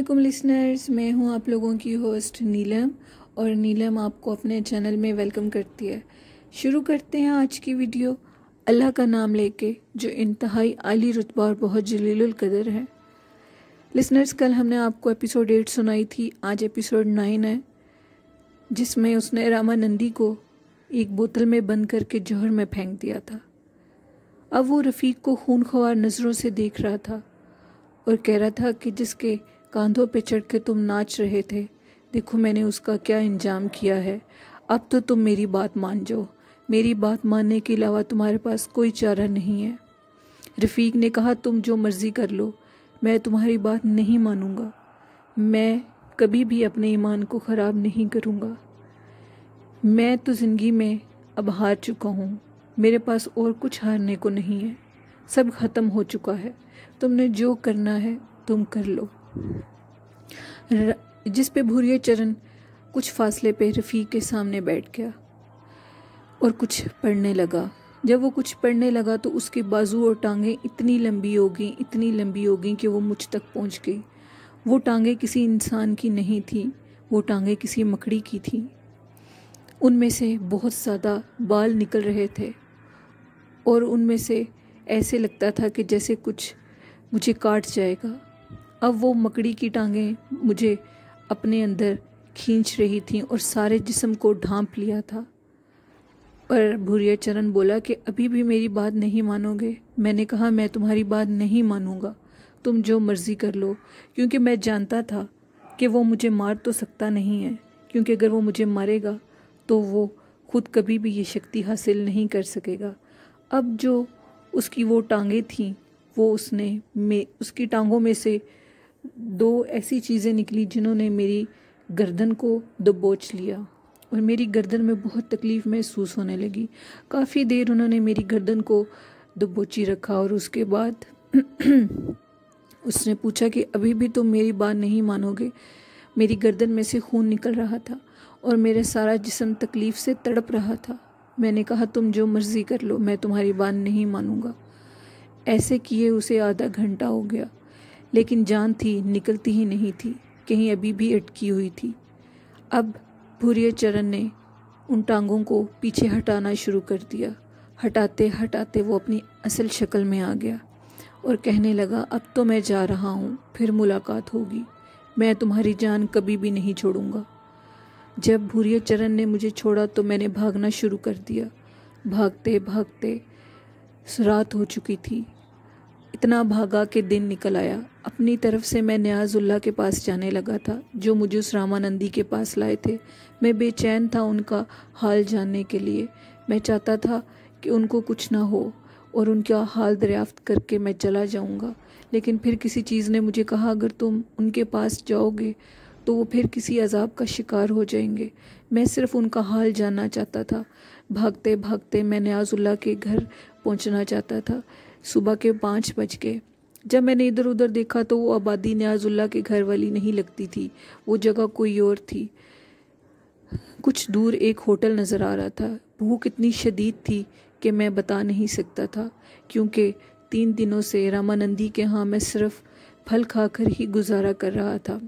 वालेकुम लिसनर्स मैं हूं आप लोगों की होस्ट नीलम और नीलम आपको अपने चैनल में वेलकम करती है शुरू करते हैं आज की वीडियो अल्लाह का नाम लेके जो इंतहाई आली रुतबा और बहुत जलील कदर है लिसनर्स कल हमने आपको एपिसोड एट सुनाई थी आज एपिसोड नाइन है जिसमें उसने रामानंदी को एक बोतल में बंद करके जहर में फेंक दिया था अब वो रफ़ीक को खूनखवार नज़रों से देख रहा था और कह रहा था कि जिसके कांधों पे चढ़ के तुम नाच रहे थे देखो मैंने उसका क्या इंजाम किया है अब तो तुम मेरी बात मान जाओ मेरी बात मानने के अलावा तुम्हारे पास कोई चारा नहीं है रफ़ीक ने कहा तुम जो मर्ज़ी कर लो मैं तुम्हारी बात नहीं मानूंगा मैं कभी भी अपने ईमान को ख़राब नहीं करूंगा मैं तो ज़िंदगी में अब हार चुका हूँ मेरे पास और कुछ हारने को नहीं है सब ख़त्म हो चुका है तुमने जो करना है तुम कर लो जिस पे भूरिय चरण कुछ फासले पे रफ़ी के सामने बैठ गया और कुछ पढ़ने लगा जब वो कुछ पढ़ने लगा तो उसके बाजू और टांगें इतनी लंबी हो गई इतनी लंबी हो गई कि वो मुझ तक पहुंच गई वो टांगें किसी इंसान की नहीं थी वो टांगें किसी मकड़ी की थी उनमें से बहुत ज़्यादा बाल निकल रहे थे और उनमें से ऐसे लगता था कि जैसे कुछ मुझे काट जाएगा अब वो मकड़ी की टांगें मुझे अपने अंदर खींच रही थीं और सारे जिस्म को ढांप लिया था पर भूरिया चरण बोला कि अभी भी मेरी बात नहीं मानोगे मैंने कहा मैं तुम्हारी बात नहीं मानूंगा तुम जो मर्ज़ी कर लो क्योंकि मैं जानता था कि वो मुझे मार तो सकता नहीं है क्योंकि अगर वो मुझे मारेगा तो वो खुद कभी भी ये शक्ति हासिल नहीं कर सकेगा अब जो उसकी वो टांगें थीं वो उसने मे उसकी टांगों में से दो ऐसी चीज़ें निकली जिन्होंने मेरी गर्दन को दबोच लिया और मेरी गर्दन में बहुत तकलीफ़ महसूस होने लगी काफ़ी देर उन्होंने मेरी गर्दन को दबोची रखा और उसके बाद उसने पूछा कि अभी भी तुम तो मेरी बात नहीं मानोगे मेरी गर्दन में से खून निकल रहा था और मेरा सारा जिसम तकलीफ़ से तड़प रहा था मैंने कहा तुम जो मर्ज़ी कर लो मैं तुम्हारी बात नहीं मानूंगा ऐसे किए उसे आधा घंटा हो गया लेकिन जान थी निकलती ही नहीं थी कहीं अभी भी अटकी हुई थी अब भूरिय चरण ने उन टांगों को पीछे हटाना शुरू कर दिया हटाते हटाते वो अपनी असल शक्ल में आ गया और कहने लगा अब तो मैं जा रहा हूँ फिर मुलाकात होगी मैं तुम्हारी जान कभी भी नहीं छोड़ूंगा जब भूरिय चरण ने मुझे छोड़ा तो मैंने भागना शुरू कर दिया भागते भागते रात हो चुकी थी इतना भागा कि दिन निकल आया अपनी तरफ से मैं न्याजुल्ला के पास जाने लगा था जो मुझे उस रामानंदी के पास लाए थे मैं बेचैन था उनका हाल जानने के लिए मैं चाहता था कि उनको कुछ ना हो और उनका हाल दरियाफ्त करके मैं चला जाऊंगा लेकिन फिर किसी चीज़ ने मुझे कहा अगर तुम उनके पास जाओगे तो वो फिर किसी अजाब का शिकार हो जाएंगे मैं सिर्फ उनका हाल जानना चाहता था भागते भागते मैं न्याजुल्ला के घर पहुंचना चाहता था सुबह के पाँच बज के जब मैंने इधर उधर देखा तो वो आबादी न्याजुल्ला के घर वाली नहीं लगती थी वो जगह कोई और थी कुछ दूर एक होटल नज़र आ रहा था भूख इतनी शदीद थी कि मैं बता नहीं सकता था क्योंकि तीन दिनों से रामानंदी के यहाँ मैं सिर्फ फल खाकर ही गुजारा कर रहा था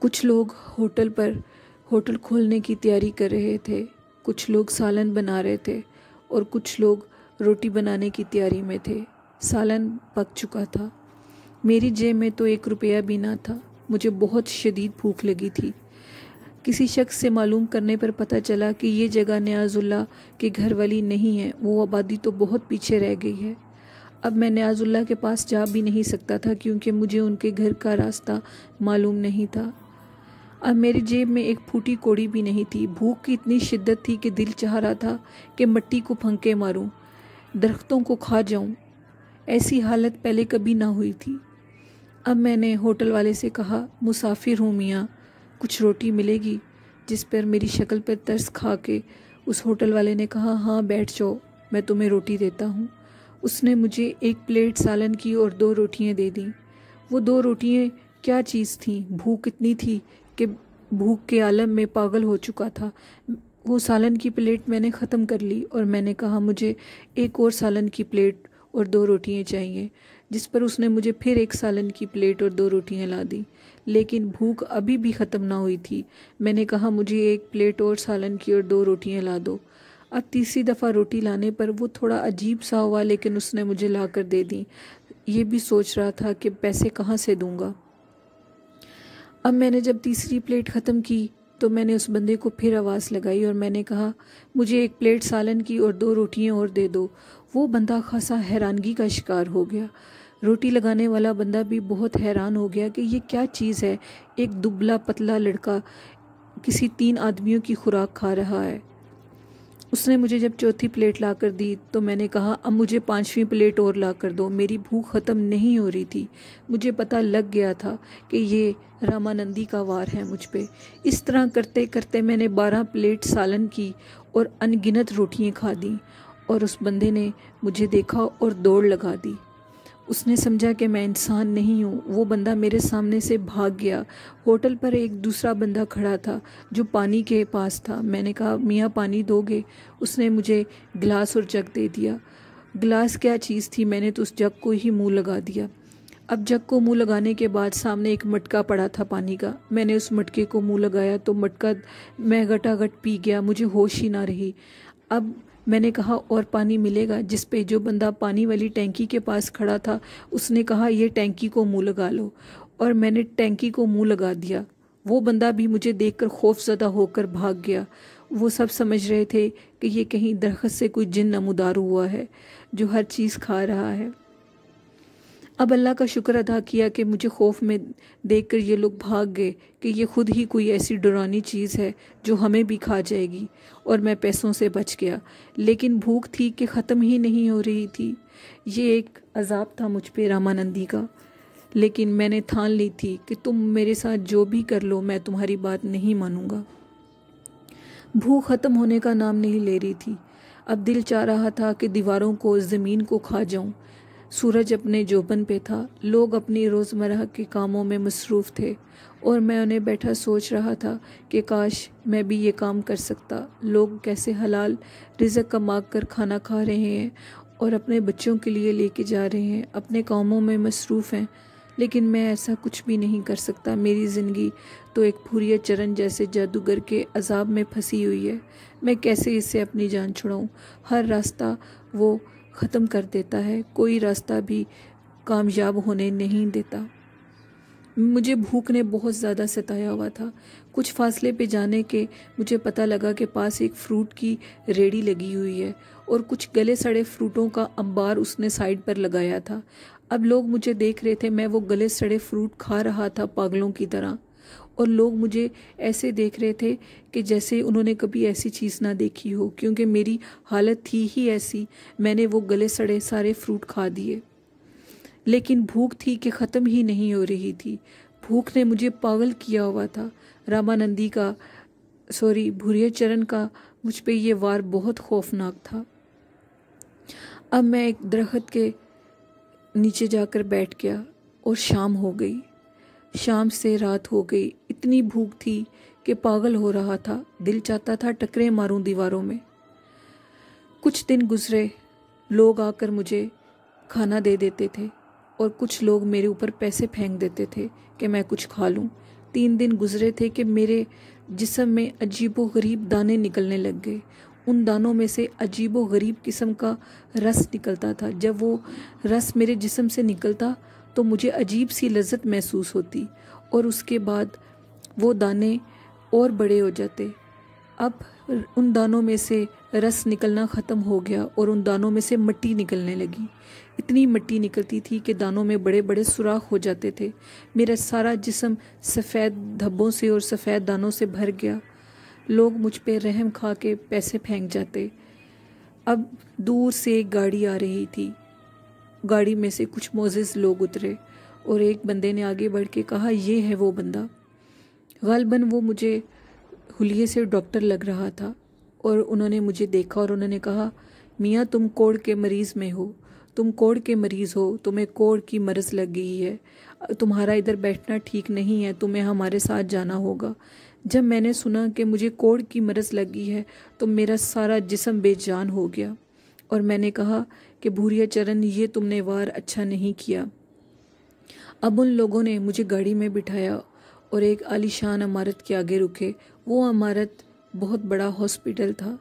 कुछ लोग होटल पर होटल खोलने की तैयारी कर रहे थे कुछ लोग सालन बना रहे थे और कुछ लोग रोटी बनाने की तैयारी में थे सालन पक चुका था मेरी जेब में तो एक रुपया भी ना था मुझे बहुत शदीद भूख लगी थी किसी शख्स से मालूम करने पर पता चला कि ये जगह न्याजुल्ला के घर वाली नहीं है वो आबादी तो बहुत पीछे रह गई है अब मैं न्याजुल्ला के पास जा भी नहीं सकता था क्योंकि मुझे उनके घर का रास्ता मालूम नहीं था अब मेरी जेब में एक फूटी कोड़ी भी नहीं थी भूख की इतनी शिद्दत थी कि दिल चाह रहा था कि मट्टी को फंके मारूं दरख्तों को खा जाऊं ऐसी हालत पहले कभी ना हुई थी अब मैंने होटल वाले से कहा मुसाफिर हूँ मियाँ कुछ रोटी मिलेगी जिस पर मेरी शक्ल पर तरस खा के उस होटल वाले ने कहा हाँ बैठ जाओ मैं तुम्हें रोटी देता हूँ उसने मुझे एक प्लेट सालन की और दो रोटियाँ दे दी वो दो रोटियाँ क्या चीज़ थी भूख इतनी थी कि भूख के आलम में पागल हो चुका था वो सालन की प्लेट मैंने ख़त्म कर ली और मैंने कहा मुझे एक और सालन की प्लेट और दो रोटियाँ चाहिए जिस पर उसने मुझे फिर एक सालन की प्लेट और दो रोटियाँ ला दी लेकिन भूख अभी भी ख़त्म ना हुई थी मैंने कहा मुझे एक प्लेट और सालन की और दो रोटियाँ ला दो अब तीसरी दफ़ा रोटी लाने पर वो थोड़ा अजीब सा हुआ लेकिन उसने मुझे ला कर दे दी ये भी सोच रहा था कि पैसे कहाँ से दूँगा अब मैंने जब तीसरी प्लेट ख़त्म की तो मैंने उस बंदे को फिर आवाज़ लगाई और मैंने कहा मुझे एक प्लेट सालन की और दो रोटियां और दे दो वो बंदा खासा हैरानगी का शिकार हो गया रोटी लगाने वाला बंदा भी बहुत हैरान हो गया कि ये क्या चीज़ है एक दुबला पतला लड़का किसी तीन आदमियों की खुराक खा रहा है उसने मुझे जब चौथी प्लेट ला कर दी तो मैंने कहा अब मुझे पाँचवीं प्लेट और ला कर दो मेरी भूख ख़त्म नहीं हो रही थी मुझे पता लग गया था कि ये रामानंदी का वार है मुझ पर इस तरह करते करते मैंने बारह प्लेट सालन की और अनगिनत रोटियाँ खा दी और उस बंदे ने मुझे देखा और दौड़ लगा दी उसने समझा कि मैं इंसान नहीं हूँ वो बंदा मेरे सामने से भाग गया होटल पर एक दूसरा बंदा खड़ा था जो पानी के पास था मैंने कहा मियाँ पानी दोगे उसने मुझे गिलास और जग दे दिया गिलास क्या चीज़ थी मैंने तो उस जग को ही मुंह लगा दिया अब जग को मुंह लगाने के बाद सामने एक मटका पड़ा था पानी का मैंने उस मटके को मुंह लगाया तो मटका मैं घटाघट पी गया मुझे होश ही ना रही अब मैंने कहा और पानी मिलेगा जिस पे जो बंदा पानी वाली टैंकी के पास खड़ा था उसने कहा यह टैंकी को मुंह लगा लो और मैंने टैंकी को मुंह लगा दिया वो बंदा भी मुझे देख खौफ खौफजदा होकर भाग गया वो सब समझ रहे थे कि ये कहीं दरख्त से कोई जिन नमदार हुआ है जो हर चीज़ खा रहा है अब अल्लाह का शुक्र अदा किया कि मुझे खौफ में देख कर ये लोग भाग गए कि ये खुद ही कोई ऐसी डरानी चीज़ है जो हमें भी खा जाएगी और मैं पैसों से बच गया लेकिन भूख थी कि ख़त्म ही नहीं हो रही थी ये एक अजाब था मुझ पर रामानंदी का लेकिन मैंने ठान ली थी कि तुम मेरे साथ जो भी कर लो मैं तुम्हारी बात नहीं मानूंगा भूख ख़त्म होने का नाम नहीं ले रही थी अब दिल चाह रहा था कि दीवारों को ज़मीन को खा जाऊं सूरज अपने जोबन पे था लोग अपनी रोज़मर्रा के कामों में मसरूफ़ थे और मैं उन्हें बैठा सोच रहा था कि काश मैं भी ये काम कर सकता लोग कैसे हलाल रिजक कमा कर खाना खा रहे हैं और अपने बच्चों के लिए लेके जा रहे हैं अपने कामों में मसरूफ़ हैं लेकिन मैं ऐसा कुछ भी नहीं कर सकता मेरी ज़िंदगी तो एक फूरिया चरण जैसे जादूगर के अजाब में फंसी हुई है मैं कैसे इससे अपनी जान छुड़ाऊँ हर रास्ता वो ख़त्म कर देता है कोई रास्ता भी कामयाब होने नहीं देता मुझे भूख ने बहुत ज़्यादा सताया हुआ था कुछ फासले पे जाने के मुझे पता लगा कि पास एक फ्रूट की रेडी लगी हुई है और कुछ गले सड़े फ्रूटों का अंबार उसने साइड पर लगाया था अब लोग मुझे देख रहे थे मैं वो गले सड़े फ्रूट खा रहा था पागलों की तरह और लोग मुझे ऐसे देख रहे थे कि जैसे उन्होंने कभी ऐसी चीज़ ना देखी हो क्योंकि मेरी हालत थी ही ऐसी मैंने वो गले सड़े सारे फ्रूट खा दिए लेकिन भूख थी कि ख़त्म ही नहीं हो रही थी भूख ने मुझे पागल किया हुआ था रामानंदी का सॉरी भूरिया चरण का मुझ पर यह वार बहुत खौफनाक था अब मैं एक दरख्त के नीचे जाकर बैठ गया और शाम हो गई शाम से रात हो गई इतनी भूख थी कि पागल हो रहा था दिल चाहता था टकरे मारूं दीवारों में कुछ दिन गुजरे लोग आकर मुझे खाना दे देते थे और कुछ लोग मेरे ऊपर पैसे फेंक देते थे कि मैं कुछ खा लूँ तीन दिन गुजरे थे कि मेरे जिसम में अजीबो गरीब दाने निकलने लग गए उन दानों में से अजीबो गरीब किस्म का रस निकलता था जब वो रस मेरे जिसम से निकलता तो मुझे अजीब सी लज्जत महसूस होती और उसके बाद वो दाने और बड़े हो जाते अब उन दानों में से रस निकलना ख़त्म हो गया और उन दानों में से मिट्टी निकलने लगी इतनी मिट्टी निकलती थी कि दानों में बड़े बड़े सुराख हो जाते थे मेरा सारा जिसम सफ़ेद धब्बों से और सफ़ेद दानों से भर गया लोग मुझ पर रहम खा के पैसे फेंक जाते अब दूर से एक गाड़ी आ रही थी गाड़ी में से कुछ मोजेस लोग उतरे और एक बंदे ने आगे बढ़ के कहा यह है वो बंदा गलबन वो मुझे हुलिये से डॉक्टर लग रहा था और उन्होंने मुझे देखा और उन्होंने कहा मियाँ तुम कोड़ के मरीज़ में हो तुम कोड़ के मरीज़ हो तुम्हें कोड़ की मरज़ लग गई है तुम्हारा इधर बैठना ठीक नहीं है तुम्हें हमारे साथ जाना होगा जब मैंने सुना कि मुझे कोड़ की मरज़ लगी है तो मेरा सारा जिसम बेजान हो गया और मैंने कहा कि भूरिया चरण ये तुमने वार अच्छा नहीं किया अब उन लोगों ने मुझे गाड़ी में बिठाया और एक आलीशान अमारत के आगे रुके वो अमारत बहुत बड़ा हॉस्पिटल था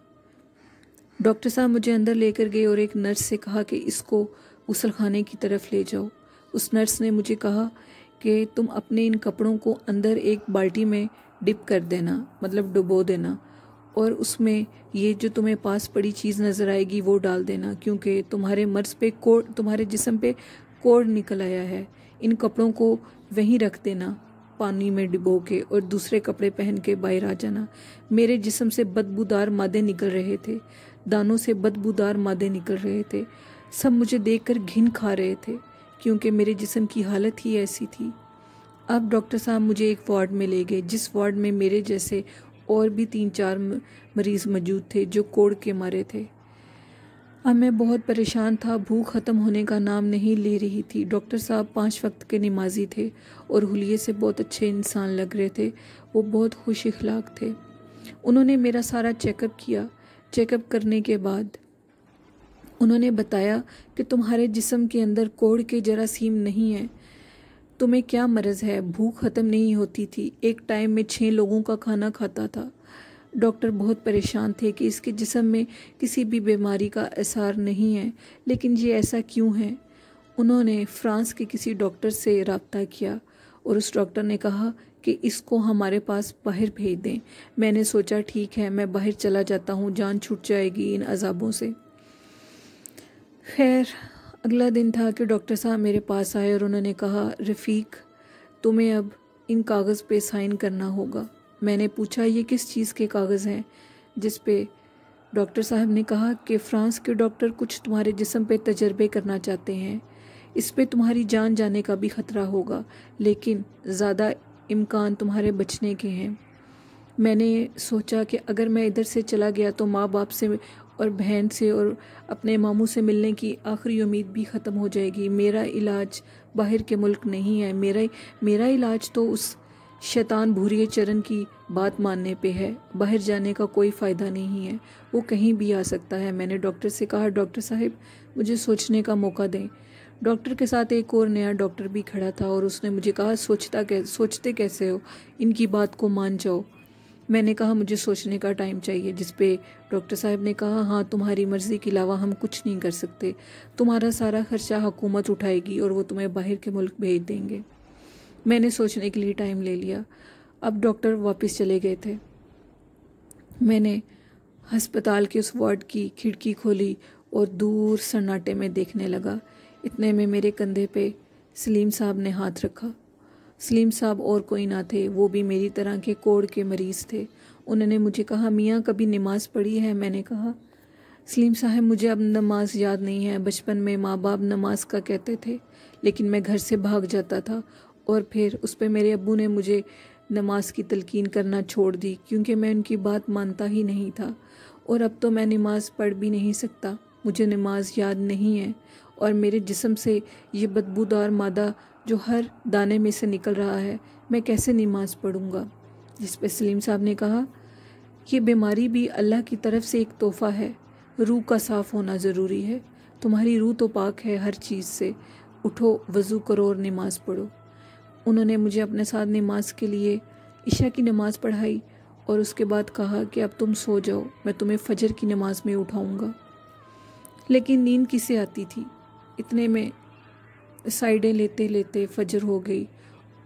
डॉक्टर साहब मुझे अंदर लेकर गए और एक नर्स से कहा कि इसको गुसल खाने की तरफ ले जाओ उस नर्स ने मुझे कहा कि तुम अपने इन कपड़ों को अंदर एक बाल्टी में डिप कर देना मतलब डुबो देना और उसमें ये जो तुम्हें पास पड़ी चीज़ नज़र आएगी वो डाल देना क्योंकि तुम्हारे मर्ज पे कोड़ तुम्हारे जिसम पे कोड़ निकल आया है इन कपड़ों को वहीं रख देना पानी में डिबो के और दूसरे कपड़े पहन के बाहर आ जाना मेरे जिसम से बदबूदार मादे निकल रहे थे दानों से बदबूदार मादे निकल रहे थे सब मुझे देख घिन खा रहे थे क्योंकि मेरे जिसम की हालत ही ऐसी थी अब डॉक्टर साहब मुझे एक वार्ड में ले गए जिस वार्ड में मेरे जैसे और भी तीन चार मरीज़ मौजूद थे जो कोड़ के मारे थे अब मैं बहुत परेशान था भूख ख़त्म होने का नाम नहीं ले रही थी डॉक्टर साहब पांच वक्त के नमाजी थे और हुलिये से बहुत अच्छे इंसान लग रहे थे वो बहुत खुश अखलाक थे उन्होंने मेरा सारा चेकअप किया चेकअप करने के बाद उन्होंने बताया कि तुम्हारे जिस्म के अंदर कोड़ के जरासीम नहीं हैं तुम्हें क्या मर्ज़ है भूख ख़त्म नहीं होती थी एक टाइम में छः लोगों का खाना खाता था डॉक्टर बहुत परेशान थे कि इसके जिसम में किसी भी बीमारी का असार नहीं है लेकिन ये ऐसा क्यों है उन्होंने फ्रांस के किसी डॉक्टर से रबता किया और उस डॉक्टर ने कहा कि इसको हमारे पास बाहर भेज दें मैंने सोचा ठीक है मैं बाहर चला जाता हूँ जान छूट जाएगी इन अजाबों से खैर अगला दिन था कि डॉक्टर साहब मेरे पास आए और उन्होंने कहा रफ़ीक तुम्हें अब इन कागज़ पे साइन करना होगा मैंने पूछा ये किस चीज़ के कागज़ हैं जिस पे डॉक्टर साहब ने कहा कि फ्रांस के डॉक्टर कुछ तुम्हारे जिसम पे तजर्बे करना चाहते हैं इस पे तुम्हारी जान जाने का भी ख़तरा होगा लेकिन ज़्यादा इम्कान तुम्हारे बचने के हैं मैंने सोचा कि अगर मैं इधर से चला गया तो माँ बाप से और बहन से और अपने मामू से मिलने की आखिरी उम्मीद भी ख़त्म हो जाएगी मेरा इलाज बाहर के मुल्क नहीं है मेरा मेरा इलाज तो उस शैतान भूरिय चरण की बात मानने पे है बाहर जाने का कोई फ़ायदा नहीं है वो कहीं भी आ सकता है मैंने डॉक्टर से कहा डॉक्टर साहब मुझे सोचने का मौका दें डॉक्टर के साथ एक और नया डॉक्टर भी खड़ा था और उसने मुझे कहा सोचता कै सोचते कैसे हो इनकी बात को मान जाओ मैंने कहा मुझे सोचने का टाइम चाहिए जिस पे डॉक्टर साहब ने कहा हाँ तुम्हारी मर्ज़ी के अलावा हम कुछ नहीं कर सकते तुम्हारा सारा खर्चा हुकूमत उठाएगी और वो तुम्हें बाहर के मुल्क भेज देंगे मैंने सोचने के लिए टाइम ले लिया अब डॉक्टर वापस चले गए थे मैंने हस्पताल के उस वार्ड की खिड़की खोली और दूर सन्नाटे में देखने लगा इतने में मेरे कंधे पे सलीम साहब ने हाथ रखा सलीम साहब और कोई ना थे वो भी मेरी तरह के कोड़ के मरीज़ थे उन्होंने मुझे कहा मियाँ कभी नमाज पढ़ी है मैंने कहा सलीम साहब मुझे अब नमाज याद नहीं है बचपन में माँ बाप नमाज का कहते थे लेकिन मैं घर से भाग जाता था और फिर उस पर मेरे अबू ने मुझे नमाज की तलकिन करना छोड़ दी क्योंकि मैं उनकी बात मानता ही नहीं था और अब तो मैं नमाज पढ़ भी नहीं सकता मुझे नमाज याद नहीं है और मेरे जिसम से ये बदबूदार मादा जो हर दाने में से निकल रहा है मैं कैसे नमाज पढ़ूँगा जिस पर सलीम साहब ने कहा ये बीमारी भी अल्लाह की तरफ से एक तोहफ़ा है रूह का साफ़ होना ज़रूरी है तुम्हारी रूह तो पाक है हर चीज़ से उठो वज़ू करो और नमाज़ पढ़ो उन्होंने मुझे अपने साथ नमाज के लिए ईशा की नमाज़ पढ़ाई और उसके बाद कहा कि अब तुम सो जाओ मैं तुम्हें फजर की नमाज़ में उठाऊँगा लेकिन नींद किसे आती थी इतने में साइडें लेते लेते फजर हो गई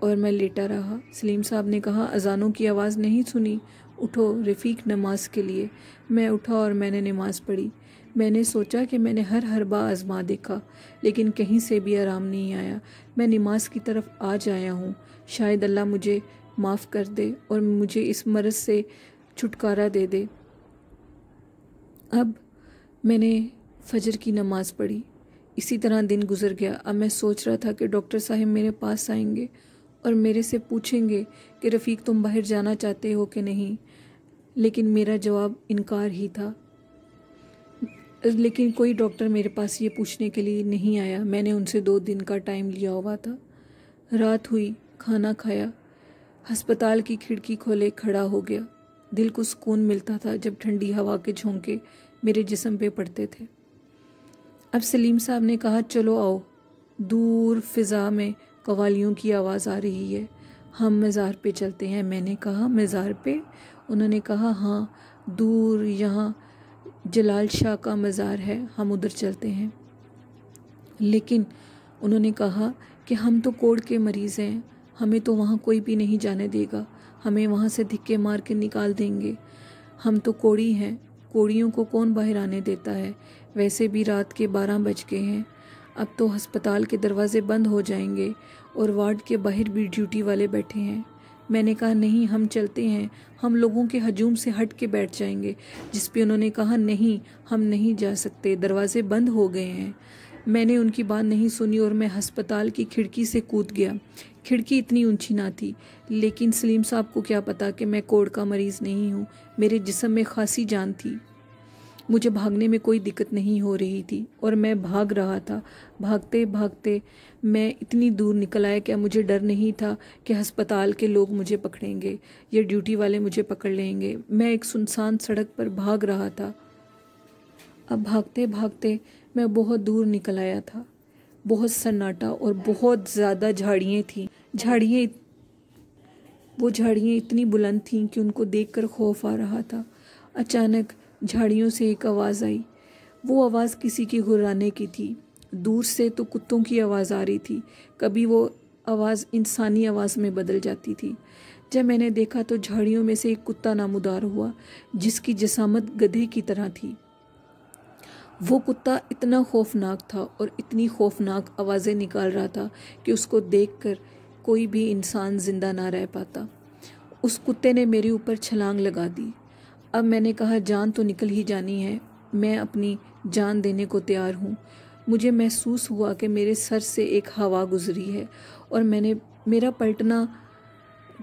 और मैं लेटा रहा सलीम साहब ने कहा अजानों की आवाज़ नहीं सुनी उठो रफ़ीक नमाज के लिए मैं उठा और मैंने नमाज़ पढ़ी मैंने सोचा कि मैंने हर हरबा आजमा देखा लेकिन कहीं से भी आराम नहीं आया मैं नमाज की तरफ आ जाया हूँ शायद अल्लाह मुझे माफ़ कर दे और मुझे इस मर्ज़ से छुटकारा दे दे अब मैंने फजर की नमाज़ पढ़ी इसी तरह दिन गुजर गया अब मैं सोच रहा था कि डॉक्टर साहब मेरे पास आएंगे और मेरे से पूछेंगे कि रफ़ीक तुम बाहर जाना चाहते हो कि नहीं लेकिन मेरा जवाब इनकार ही था लेकिन कोई डॉक्टर मेरे पास ये पूछने के लिए नहीं आया मैंने उनसे दो दिन का टाइम लिया हुआ था रात हुई खाना खाया हस्पताल की खिड़की खोले खड़ा हो गया दिल को सुकून मिलता था जब ठंडी हवा के झोंके मेरे जिसम पे पड़ते थे अब सलीम साहब ने कहा चलो आओ दूर फिज़ा में कवालियों की आवाज़ आ रही है हम मज़ार पे चलते हैं मैंने कहा मज़ार पे उन्होंने कहा हाँ दूर यहाँ जलाल शाह का मज़ार है हम उधर चलते हैं लेकिन उन्होंने कहा कि हम तो कोड़ के मरीज़ हैं हमें तो वहाँ कोई भी नहीं जाने देगा हमें वहाँ से धिक्के मार के निकाल देंगे हम तो कोड़ी हैं कोड़ियों को कौन बाहर आने देता है वैसे भी रात के बारह बज गए हैं अब तो हस्पताल के दरवाजे बंद हो जाएंगे और वार्ड के बाहर भी ड्यूटी वाले बैठे हैं मैंने कहा नहीं हम चलते हैं हम लोगों के हजूम से हट के बैठ जाएंगे जिस पे उन्होंने कहा नहीं हम नहीं जा सकते दरवाजे बंद हो गए हैं मैंने उनकी बात नहीं सुनी और मैं हस्पताल की खिड़की से कूद गया खिड़की इतनी ऊंची ना थी लेकिन सलीम साहब को क्या पता कि मैं कोड का मरीज़ नहीं हूँ मेरे जिसम में खासी जान थी मुझे भागने में कोई दिक्कत नहीं हो रही थी और मैं भाग रहा था भागते भागते मैं इतनी दूर निकल आया क्या मुझे डर नहीं था कि अस्पताल के लोग मुझे पकड़ेंगे या ड्यूटी वाले मुझे पकड़ लेंगे मैं एक सुनसान सड़क पर भाग रहा था अब भागते भागते मैं बहुत दूर निकल आया था बहुत सन्नाटा और बहुत ज़्यादा झाड़ियाँ थीं झाड़ियाँ वो झाड़ियाँ इतनी बुलंद थीं कि उनको देखकर खौफ आ रहा था अचानक झाड़ियों से एक आवाज़ आई वो आवाज़ किसी के घुराने की थी दूर से तो कुत्तों की आवाज़ आ रही थी कभी वो आवाज़ इंसानी आवाज़ में बदल जाती थी जब मैंने देखा तो झाड़ियों में से एक कुत्ता नामुदार हुआ जिसकी जसामत गधे की तरह थी वो कुत्ता इतना खौफनाक था और इतनी खौफनाक आवाज़ें निकाल रहा था कि उसको देखकर कोई भी इंसान ज़िंदा ना रह पाता उस कुत्ते ने मेरे ऊपर छलांग लगा दी अब मैंने कहा जान तो निकल ही जानी है मैं अपनी जान देने को तैयार हूँ मुझे महसूस हुआ कि मेरे सर से एक हवा गुजरी है और मैंने मेरा पलटना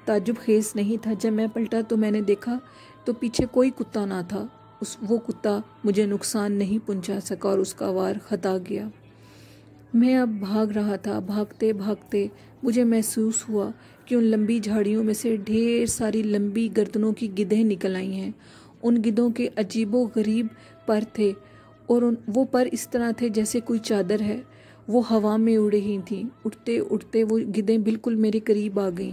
ताजुब खेज नहीं था जब मैं पलटा तो मैंने देखा तो पीछे कोई कुत्ता ना था उस वो कुत्ता मुझे नुकसान नहीं पहुंचा सका और उसका वार खता गया मैं अब भाग रहा था भागते भागते मुझे महसूस हुआ कि उन लंबी झाड़ियों में से ढेर सारी लंबी गर्दनों की गिदें निकल आई हैं उन गिद्धों के अजीबो गरीब पर थे और उन वो पर इस तरह थे जैसे कोई चादर है वो हवा में उड़े ही थी उठते उठते वो गिद्धें बिल्कुल मेरे करीब आ गईं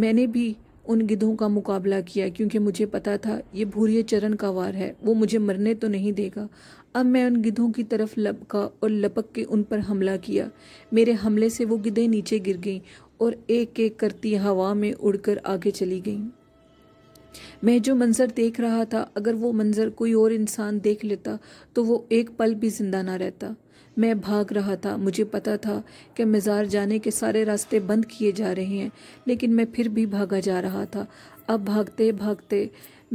मैंने भी उन गिद्धों का मुकाबला किया क्योंकि मुझे पता था ये भूरिय चरण का वार है वो मुझे मरने तो नहीं देगा अब मैं उन गिद्धों की तरफ लपका और लपक के उन पर हमला किया मेरे हमले से वो गिद्धें नीचे गिर गईं और एक एक करती हवा में उड़कर आगे चली गईं मैं जो मंज़र देख रहा था अगर वो मंज़र कोई और इंसान देख लेता तो वो एक पल भी ज़िंदा ना रहता मैं भाग रहा था मुझे पता था कि मज़ार जाने के सारे रास्ते बंद किए जा रहे हैं लेकिन मैं फिर भी भागा जा रहा था अब भागते भागते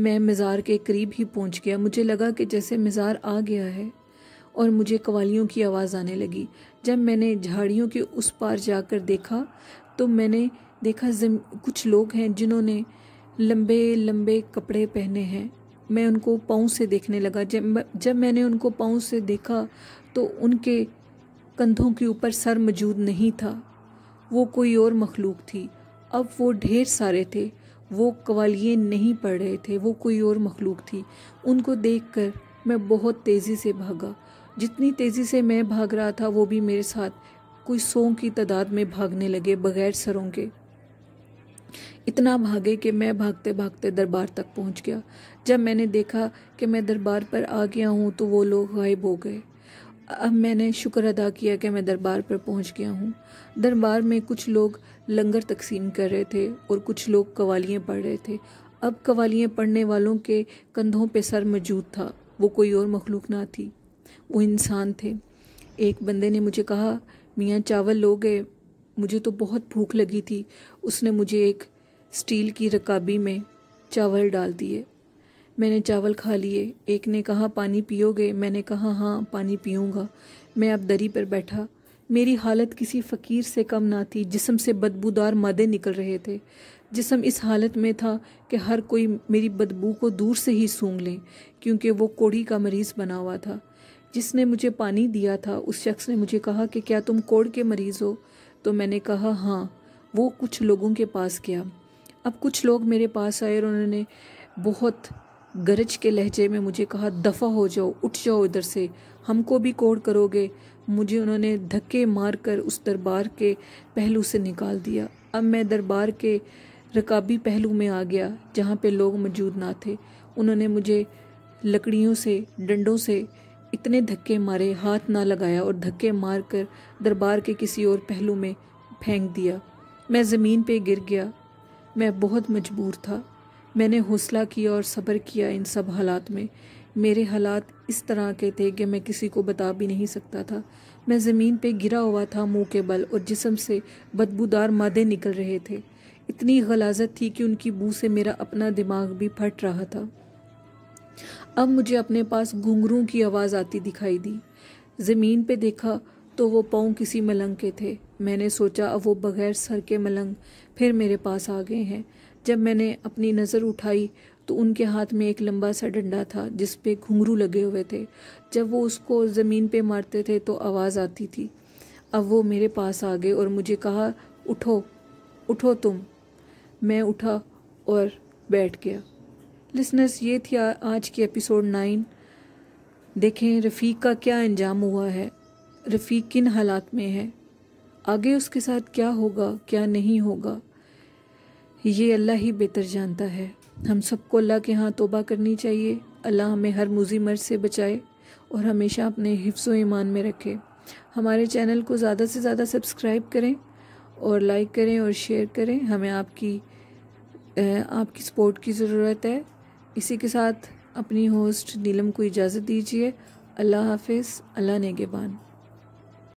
मैं मज़ार के करीब ही पहुंच गया मुझे लगा कि जैसे मज़ार आ गया है और मुझे कवालियों की आवाज़ आने लगी जब मैंने झाड़ियों के उस पार जाकर देखा तो मैंने देखा कुछ लोग हैं जिन्होंने लंबे लंबे कपड़े पहने हैं मैं उनको पाँव से देखने लगा जब जब मैंने उनको पाँव से देखा तो उनके कंधों के ऊपर सर मौजूद नहीं था वो कोई और मखलूक थी अब वो ढेर सारे थे वो कवालिए नहीं पढ़ रहे थे वो कोई और मखलूक थी उनको देखकर मैं बहुत तेज़ी से भागा जितनी तेज़ी से मैं भाग रहा था वो भी मेरे साथ कोई सौ की तादाद में भागने लगे बगैर सरों के इतना भागे कि मैं भागते भागते दरबार तक पहुंच गया जब मैंने देखा कि मैं दरबार पर आ गया हूं तो वो लोग गायब हो गए अब मैंने शुक्र अदा किया कि मैं दरबार पर पहुंच गया हूं दरबार में कुछ लोग लंगर तकसीम कर रहे थे और कुछ लोग कवालियाँ पढ़ रहे थे अब कवालियाँ पढ़ने वालों के कंधों पर सर मौजूद था वो कोई और मखलूक ना थी वो इंसान थे एक बंदे ने मुझे कहा मियाँ चावल लोगे मुझे तो बहुत भूख लगी थी उसने मुझे एक स्टील की रकाबी में चावल डाल दिए मैंने चावल खा लिए एक ने कहा पानी पियोगे मैंने कहा हाँ पानी पीऊँगा मैं अब दरी पर बैठा मेरी हालत किसी फ़कीर से कम ना थी जिसम से बदबूदार मादे निकल रहे थे जिसम इस हालत में था कि हर कोई मेरी बदबू को दूर से ही सूंघ लें क्योंकि वो कोड़ी का मरीज़ बना हुआ था जिसने मुझे पानी दिया था उस शख्स ने मुझे कहा कि क्या तुम कोड़ के मरीज़ हो तो मैंने कहा हाँ वो कुछ लोगों के पास गया अब कुछ लोग मेरे पास आए और उन्होंने बहुत गरज के लहजे में मुझे कहा दफ़ा हो जाओ उठ जाओ इधर से हमको भी कोड करोगे मुझे उन्होंने धक्के मार कर उस दरबार के पहलू से निकाल दिया अब मैं दरबार के रकाबी पहलू में आ गया जहाँ पे लोग मौजूद ना थे उन्होंने मुझे लकड़ियों से डंडों से इतने धक्के मारे हाथ ना लगाया और धक्के मार कर दरबार के किसी और पहलू में फेंक दिया मैं ज़मीन पे गिर गया मैं बहुत मजबूर था मैंने हौसला किया और सब्र किया इन सब हालात में मेरे हालात इस तरह के थे कि मैं किसी को बता भी नहीं सकता था मैं ज़मीन पे गिरा हुआ था मुंह के बल और जिसम से बदबूदार मादे निकल रहे थे इतनी गलाजत थी कि उनकी बू से मेरा अपना दिमाग भी फट रहा था अब मुझे अपने पास घुंघरू की आवाज़ आती दिखाई दी ज़मीन पे देखा तो वो पाँव किसी मलंग के थे मैंने सोचा अब वो बगैर सर के मलंग फिर मेरे पास आ गए हैं जब मैंने अपनी नज़र उठाई तो उनके हाथ में एक लंबा सा डंडा था जिस पे घुंघरू लगे हुए थे जब वो उसको ज़मीन पे मारते थे तो आवाज़ आती थी अब वो मेरे पास आ गए और मुझे कहा उठो उठो तुम मैं उठा और बैठ गया लिसनर्स ये थी आज की एपिसोड नाइन देखें रफ़ीक का क्या अंजाम हुआ है रफ़ीक किन हालात में है आगे उसके साथ क्या होगा क्या नहीं होगा ये अल्लाह ही बेहतर जानता है हम सबको अल्लाह के यहाँ तोबा करनी चाहिए अल्लाह हमें हर मुजी मर्ज से बचाए और हमेशा अपने हिफ्स ईमान में रखे हमारे चैनल को ज़्यादा से ज़्यादा सब्सक्राइब करें और लाइक करें और शेयर करें हमें आपकी आपकी सपोर्ट की ज़रूरत है इसी के साथ अपनी होस्ट नीलम को इजाज़त दीजिए अल्लाह हाफिज़ अल्लाह नेगेबान